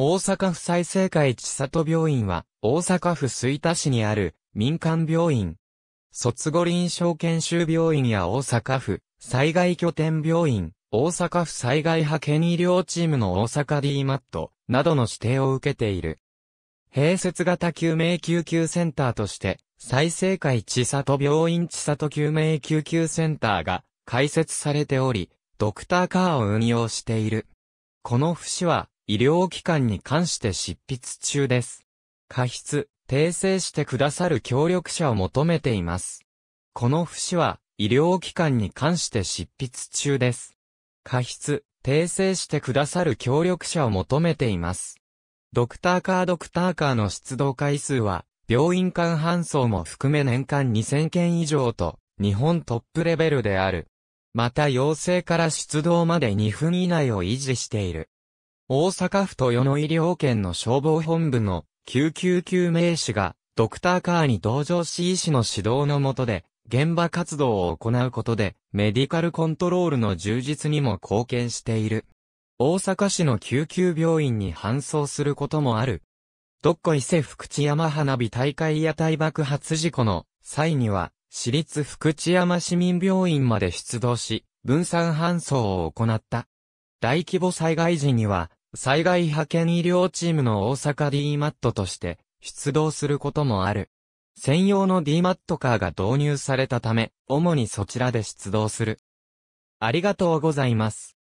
大阪府再生会千里病院は、大阪府吹田市にある民間病院。卒後臨床研修病院や大阪府災害拠点病院、大阪府災害派遣医療チームの大阪 DMAT などの指定を受けている。併設型救命救急センターとして、再生会千里病院千里救命救急センターが開設されており、ドクターカーを運用している。この府市は、医療機関に関して執筆中です。過失、訂正してくださる協力者を求めています。この節は、医療機関に関して執筆中です。過失、訂正してくださる協力者を求めています。ドクターカードクターカーの出動回数は、病院間搬送も含め年間2000件以上と、日本トップレベルである。また陽性から出動まで2分以内を維持している。大阪府豊野医療圏の消防本部の救急救命士がドクターカーに同乗し医師の指導の下で現場活動を行うことでメディカルコントロールの充実にも貢献している。大阪市の救急病院に搬送することもある。どっこ伊勢福知山花火大会屋台爆発事故の際には市立福知山市民病院まで出動し分散搬送を行った。大規模災害時には災害派遣医療チームの大阪 DMAT として出動することもある。専用の DMAT カーが導入されたため、主にそちらで出動する。ありがとうございます。